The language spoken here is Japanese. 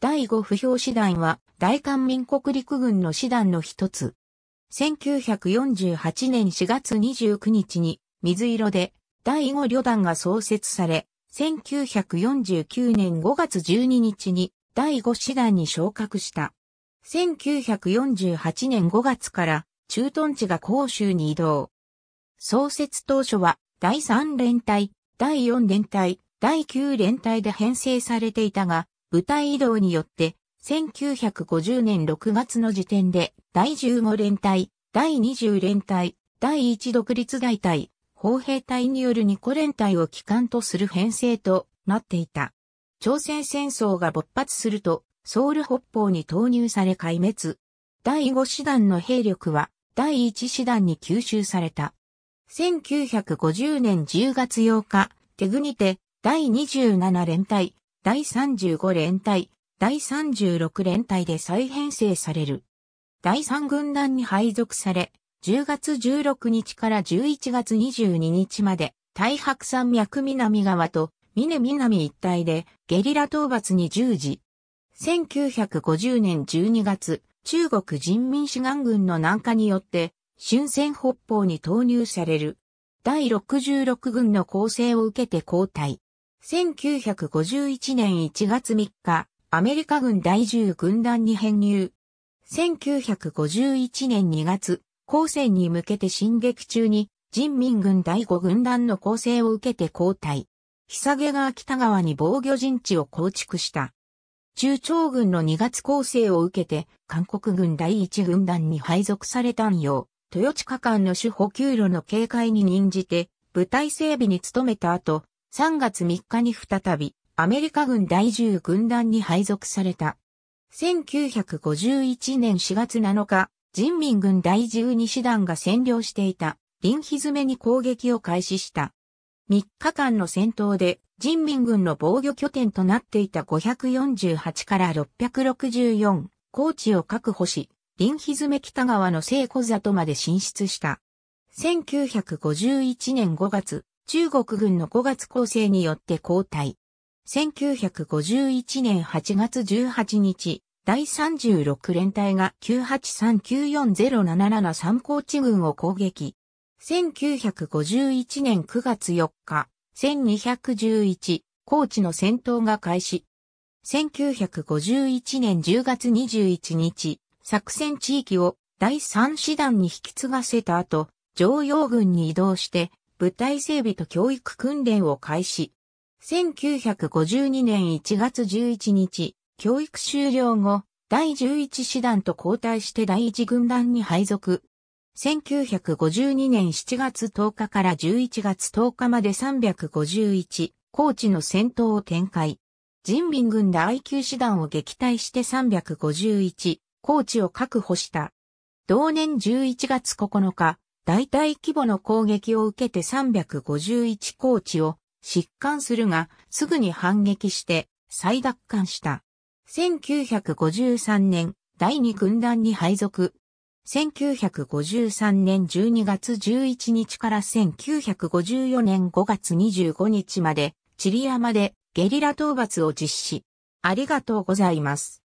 第5不評師団は大韓民国陸軍の師団の一つ。1948年4月29日に水色で第5旅団が創設され、1949年5月12日に第5師団に昇格した。1948年5月から駐屯地が甲州に移動。創設当初は第3連隊、第4連隊、第9連隊で編成されていたが、部隊移動によって、1950年6月の時点で、第15連隊、第20連隊、第1独立大隊、砲兵隊による2個連隊を機関とする編成となっていた。朝鮮戦争が勃発すると、ソウル北方に投入され壊滅。第5師団の兵力は、第1師団に吸収された。1950年10月8日、テグにて、第27連隊、第35連隊、第36連隊で再編成される。第3軍団に配属され、10月16日から11月22日まで、太白山脈南側と峰南一帯でゲリラ討伐に従事。1950年12月、中国人民志願軍の南下によって、春戦北方に投入される。第66軍の攻勢を受けて交代。1951年1月3日、アメリカ軍第10軍団に編入。1951年2月、後世に向けて進撃中に、人民軍第5軍団の構成を受けて交代。日下川北川に防御陣地を構築した。中朝軍の2月構成を受けて、韓国軍第1軍団に配属されたんよ。豊地下間の主補給路の警戒に任じて、部隊整備に努めた後、3月3日に再びアメリカ軍第10軍団に配属された。1951年4月7日、人民軍第12師団が占領していた臨ヒズメに攻撃を開始した。3日間の戦闘で人民軍の防御拠点となっていた548から664高地を確保し、臨ヒズメ北側の聖子里まで進出した。1951年5月、中国軍の5月構成によって交代。1951年8月18日、第36連隊が983940773三高地軍を攻撃。1951年9月4日、1211、高地の戦闘が開始。1951年10月21日、作戦地域を第3師団に引き継がせた後、常用軍に移動して部隊整備と教育訓練を開始。1952年1月11日、教育終了後、第11師団と交代して第1軍団に配属。1952年7月10日から11月10日まで351、高知の戦闘を展開。人民軍第9師団を撃退して351、高知を確保した。同年11月9日、大体規模の攻撃を受けて351高地を疾患するが、すぐに反撃して再奪還した。1953年、第二軍団に配属。1953年12月11日から1954年5月25日まで、チリ山でゲリラ討伐を実施。ありがとうございます。